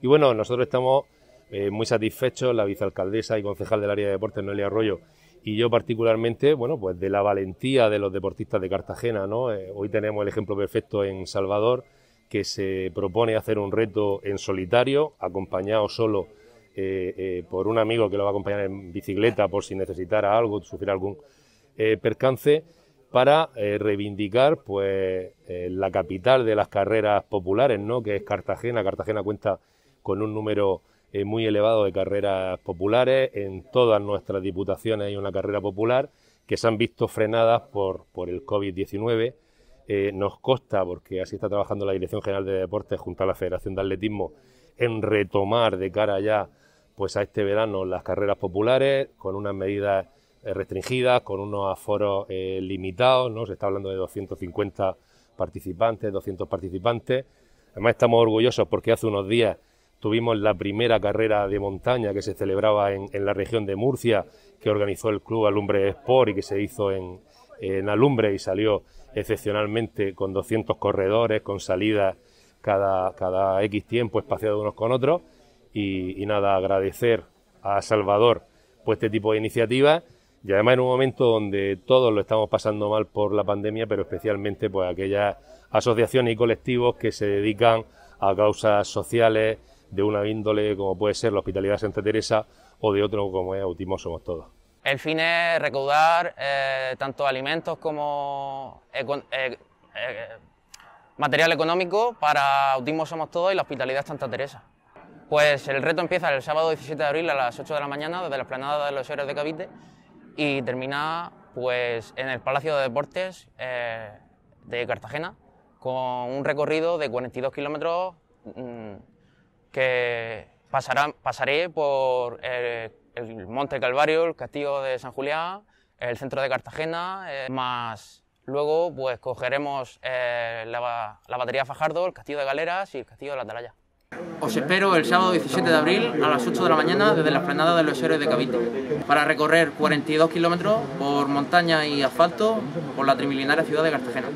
Y bueno, nosotros estamos eh, muy satisfechos, la vicealcaldesa y concejal del área de deportes, Noelia Arroyo, y yo particularmente, bueno, pues de la valentía de los deportistas de Cartagena, ¿no? Eh, hoy tenemos el ejemplo perfecto en Salvador, que se propone hacer un reto en solitario, acompañado solo eh, por un amigo que lo va a acompañar en bicicleta por si necesitara algo, sufrir algún percance para reivindicar pues la capital de las carreras populares, ¿no? que es Cartagena. Cartagena cuenta con un número eh, muy elevado de carreras populares. En todas nuestras diputaciones hay una carrera popular que se han visto frenadas por, por el COVID-19. Eh, nos consta, porque así está trabajando la Dirección General de Deportes junto a la Federación de Atletismo, en retomar de cara ya pues a este verano las carreras populares con unas medidas eh, restringidas, con unos aforos limitados, ¿no? se está hablando de 250 participantes, 200 participantes. Además estamos orgullosos porque hace unos días Tuvimos la primera carrera de montaña que se celebraba en, la región de Murcia, que organizó el Club Alumbre Sport y que se hizo en, en Alumbre y salió excepcionalmente con 200 corredores, con salidas cada, cada X tiempo espaciados unos con otros. Y, nada, agradecer a Salvador ...pues este tipo de iniciativas y además en un momento donde todos lo estamos pasando mal por la pandemia, pero especialmente pues aquellas asociaciones y colectivos que se dedican a causas sociales, de una índole como puede ser la Hospitalidad Santa Teresa o de otro como es Autismo Somos Todos. El fin es recaudar eh, tanto alimentos como eh, eh, material económico para Autismo Somos Todos y la Hospitalidad Santa Teresa. Pues el reto empieza el sábado 17 de abril a las 8 de la mañana desde la explanada de los Héroes de Cavite y termina pues en el Palacio de Deportes de Cartagena con un recorrido de 42 kilómetros mm, que pasaré por eh, el, Monte Calvario, el Castillo de San Julián, el centro de Cartagena, eh, más luego pues cogeremos eh, la, batería Fajardo, el Castillo de Galeras y el Castillo de la Atalaya. Os espero el sábado 17 de abril a las 8 de la mañana desde la esplanada de los héroes de Cavite para recorrer 42 kilómetros por montaña y asfalto por la trimilinaria ciudad de Cartagena.